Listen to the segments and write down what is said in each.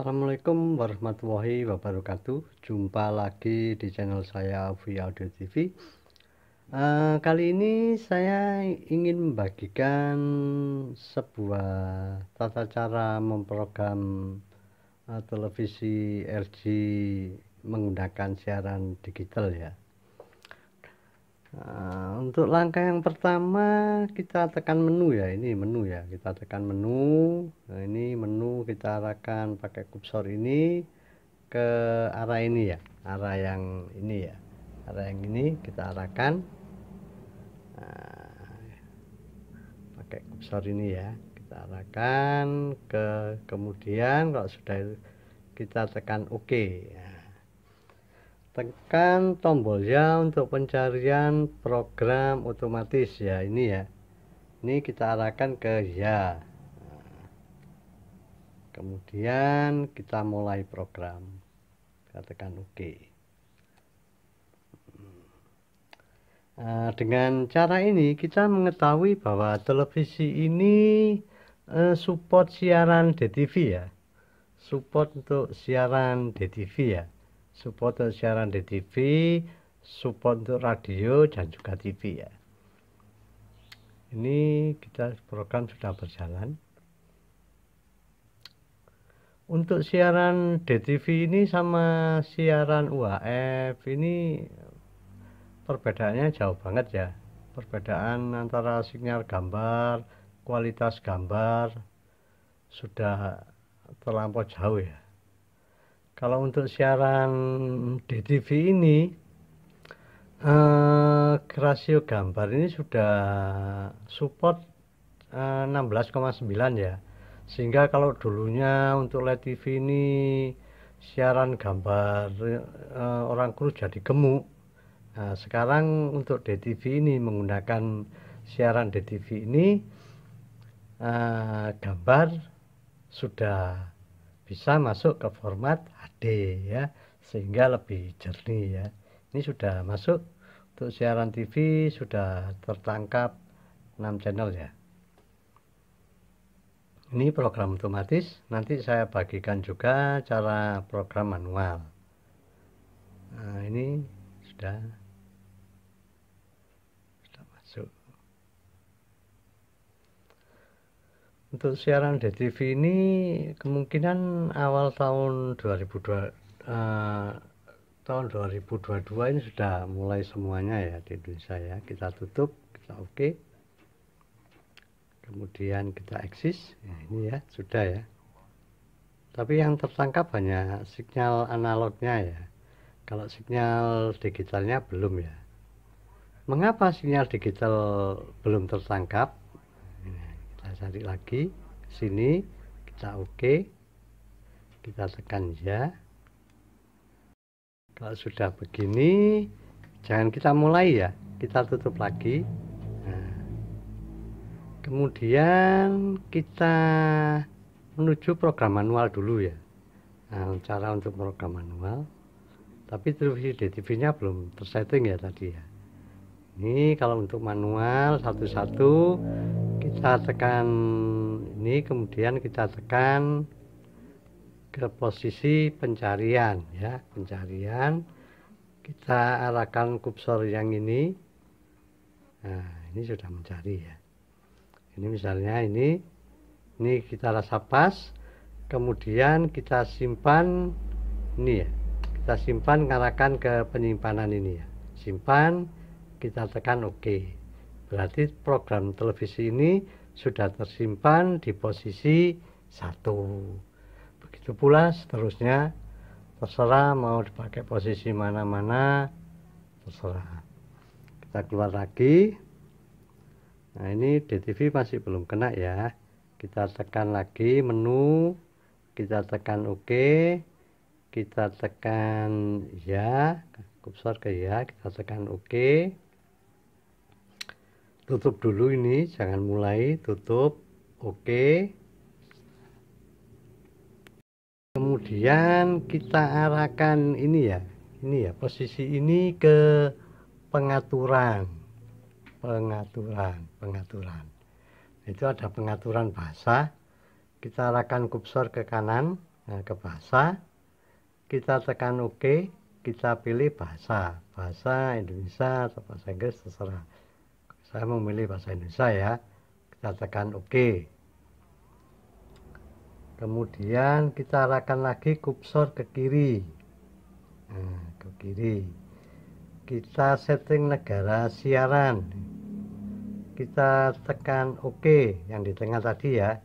Assalamualaikum warahmatullahi wabarakatuh Jumpa lagi di channel saya Ufi Audio TV uh, eh, Kali ini saya ingin membagikan sebuah tata cara memprogram uh, televisi RG menggunakan siaran digital ya Nah, untuk langkah yang pertama kita tekan menu ya ini menu ya kita tekan menu nah, ini menu kita arahkan pakai kursor ini ke arah ini ya arah yang ini ya arah yang ini kita arahkan nah, pakai kursor ini ya kita arahkan ke kemudian kalau sudah kita tekan OK ya tekan tombol ya untuk pencarian program otomatis ya ini ya ini kita arahkan ke ya kemudian kita mulai program kita tekan OK nah, eh, dengan cara ini kita mengetahui bahwa televisi ini eh, support siaran DTV ya support untuk siaran DTV ya support untuk siaran di TV, support untuk radio dan juga TV ya. Ini kita program sudah berjalan. Untuk siaran DTV ini sama siaran UHF ini perbedaannya jauh banget ya. Perbedaan antara sinyal gambar, kualitas gambar sudah terlampau jauh ya kalau untuk siaran DTV ini eh, rasio gambar ini sudah support eh, 16,9 ya sehingga kalau dulunya untuk LED TV ini siaran gambar eh, orang kru jadi gemuk nah, sekarang untuk DTV ini menggunakan siaran DTV ini eh, gambar sudah bisa masuk ke format D ya sehingga lebih jernih ya ini sudah masuk untuk siaran TV sudah tertangkap 6 channel ya ini program otomatis nanti saya bagikan juga cara program manual nah ini sudah Untuk siaran DTV ini kemungkinan awal tahun 2002 uh, eh, tahun 2022 ini sudah mulai semuanya ya di Indonesia ya. Kita tutup, kita oke. Okay. Kemudian kita eksis. Ya, ini ya, sudah ya. Tapi yang tertangkap hanya sinyal analognya ya. Kalau sinyal digitalnya belum ya. Mengapa sinyal digital belum tertangkap? tarik lagi sini kita oke okay. kita tekan ya kalau sudah begini jangan kita mulai ya kita tutup lagi nah, kemudian kita menuju program manual dulu ya nah, cara untuk program manual tapi televisi DTV nya belum tersetting ya tadi ya ini kalau untuk manual satu-satu kita tekan ini kemudian kita tekan ke posisi pencarian ya pencarian kita arahkan kursor yang ini nah ini sudah mencari ya ini misalnya ini ini kita rasa pas kemudian kita simpan ini ya kita simpan arahkan ke penyimpanan ini ya simpan kita tekan oke OK. Berarti program televisi ini sudah tersimpan di posisi satu. Begitu pula seterusnya, terserah mau dipakai posisi mana-mana, terserah. Kita keluar lagi. Nah ini DTV masih belum kena ya. Kita tekan lagi menu, kita tekan OK, kita tekan ya, kursor ke ya, kita tekan OK tutup dulu ini jangan mulai tutup oke okay. kemudian kita arahkan ini ya ini ya posisi ini ke pengaturan pengaturan pengaturan itu ada pengaturan bahasa kita arahkan kursor ke kanan nah, ke bahasa kita tekan OK kita pilih bahasa bahasa Indonesia atau bahasa Inggris terserah saya memilih bahasa Indonesia ya. Kita tekan OK. Kemudian kita arahkan lagi kursor ke kiri. Nah, ke kiri. Kita setting negara siaran. Kita tekan OK yang di tengah tadi ya.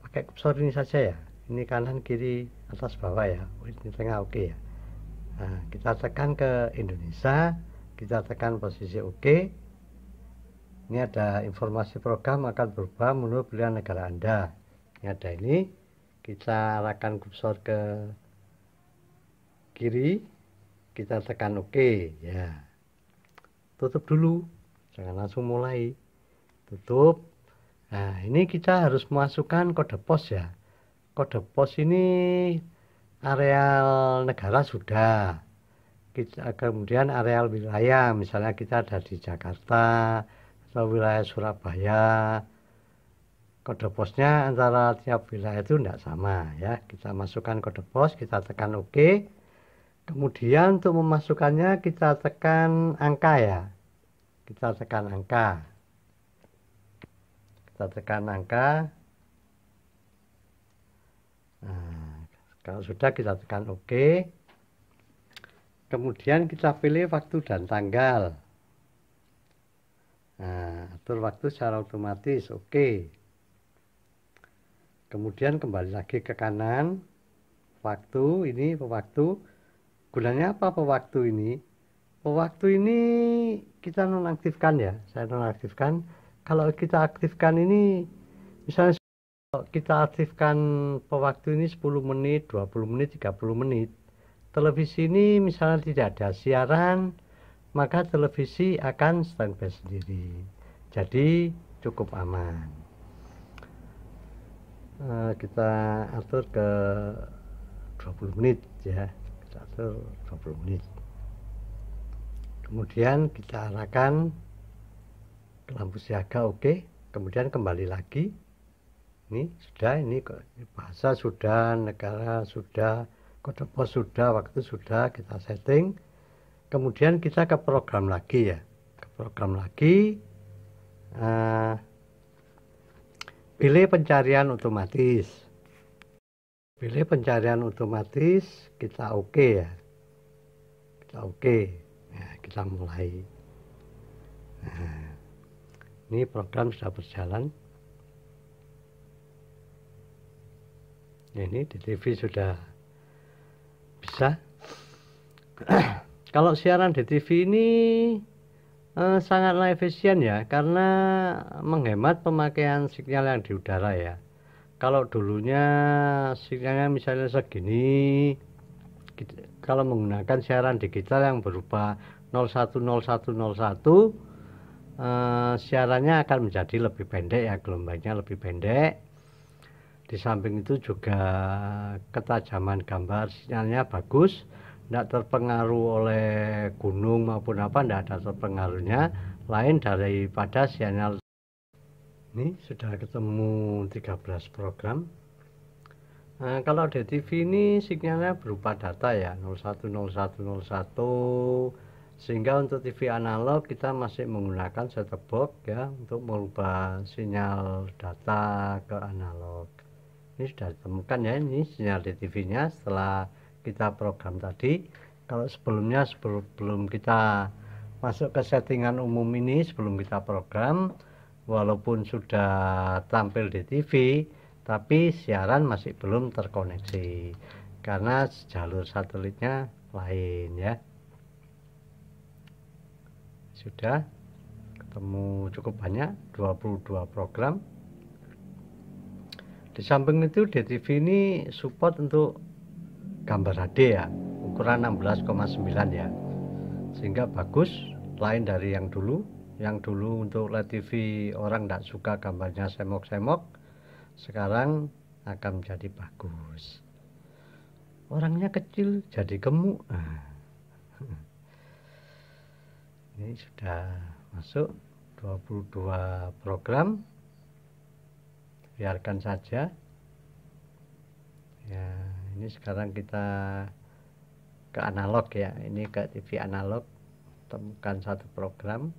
Pakai kursor ini saja ya. Ini kanan kiri atas bawah ya. Oh, di tengah OK ya. Nah, kita tekan ke Indonesia, kita tekan posisi OK, ini ada informasi program akan berubah menurut pilihan negara Anda. Ini ada ini. Kita arahkan kursor ke kiri. Kita tekan OK. Ya. Tutup dulu. Jangan langsung mulai. Tutup. Nah, ini kita harus memasukkan kode pos ya. Kode pos ini areal negara sudah. Kita, kemudian areal wilayah, misalnya kita ada di Jakarta, wilayah Surabaya kode posnya antara tiap wilayah itu tidak sama ya kita masukkan kode pos kita tekan OK kemudian untuk memasukkannya kita tekan angka ya kita tekan angka kita tekan angka nah, kalau sudah kita tekan OK kemudian kita pilih waktu dan tanggal Nah, atur waktu secara otomatis, oke. Okay. Kemudian kembali lagi ke kanan, waktu ini pewaktu. Gunanya apa pewaktu ini? Pewaktu ini kita nonaktifkan ya, saya nonaktifkan. Kalau kita aktifkan ini, misalnya kalau kita aktifkan pewaktu ini 10 menit, 20 menit, 30 menit. Televisi ini misalnya tidak ada siaran, maka televisi akan standby sendiri. Jadi cukup aman. Eh, kita atur ke 20 menit ya. Kita atur 20 menit. Kemudian kita arahkan ke lampu siaga oke. Kemudian kembali lagi. Ini sudah ini bahasa sudah, negara sudah, kode pos sudah, waktu sudah kita setting kemudian kita ke program lagi ya ke program lagi uh, pilih pencarian otomatis pilih pencarian otomatis kita oke okay ya kita oke okay. Ya, nah, kita mulai nah, ini program sudah berjalan ini di TV sudah bisa kalau siaran di TV ini eh, sangatlah efisien ya karena menghemat pemakaian sinyal yang di udara ya kalau dulunya sinyalnya misalnya segini kalau menggunakan siaran digital yang berupa 010101 eh, siarannya akan menjadi lebih pendek ya gelombangnya lebih pendek di samping itu juga ketajaman gambar sinyalnya bagus tidak terpengaruh oleh gunung maupun apa tidak ada terpengaruhnya lain daripada sinyal ini sudah ketemu 13 program nah, kalau TV ini sinyalnya berupa data ya 010101 sehingga untuk TV analog kita masih menggunakan set box ya untuk merubah sinyal data ke analog ini sudah ditemukan ya ini sinyal TV nya setelah kita program tadi kalau sebelumnya sebelum kita masuk ke settingan umum ini sebelum kita program walaupun sudah tampil di TV tapi siaran masih belum terkoneksi karena jalur satelitnya lain ya sudah ketemu cukup banyak 22 program di samping itu DTV ini support untuk gambar HD ya ukuran 16,9 ya sehingga bagus lain dari yang dulu yang dulu untuk LED TV orang tidak suka gambarnya semok-semok sekarang akan menjadi bagus orangnya kecil jadi gemuk nah. ini sudah masuk 22 program biarkan saja ya ini sekarang kita ke analog ya ini ke TV analog temukan satu program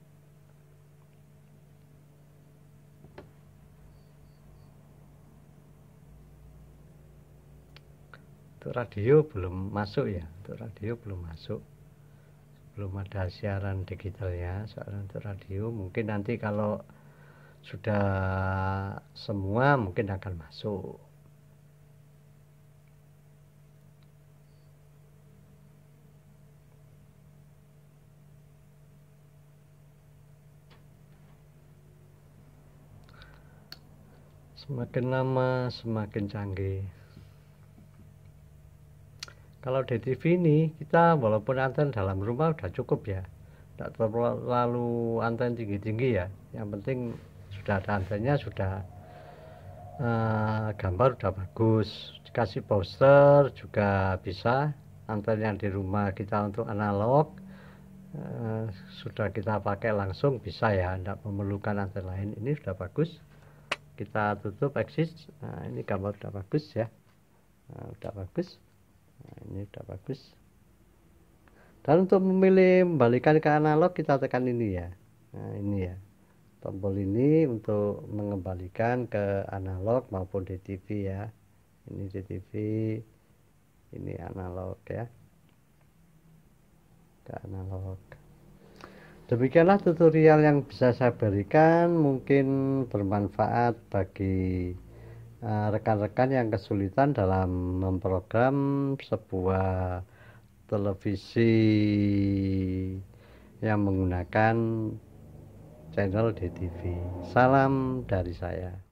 untuk radio belum masuk ya untuk radio belum masuk belum ada siaran digitalnya soalnya untuk radio mungkin nanti kalau sudah semua mungkin akan masuk semakin lama semakin canggih kalau di TV ini kita walaupun anten dalam rumah udah cukup ya tidak terlalu anten tinggi-tinggi ya yang penting sudah ada antennya sudah uh, gambar udah bagus dikasih poster juga bisa anten yang di rumah kita untuk analog uh, sudah kita pakai langsung bisa ya tidak memerlukan anten lain ini sudah bagus kita tutup eksis nah ini gambar udah bagus ya nah, udah bagus nah, ini udah bagus dan untuk memilih membalikan ke analog kita tekan ini ya nah ini ya tombol ini untuk mengembalikan ke analog maupun DTV ya ini DTV ini analog ya ke analog Demikianlah tutorial yang bisa saya berikan, mungkin bermanfaat bagi eh, rekan-rekan uh, yang kesulitan dalam memprogram sebuah televisi yang menggunakan channel DTV. Salam dari saya.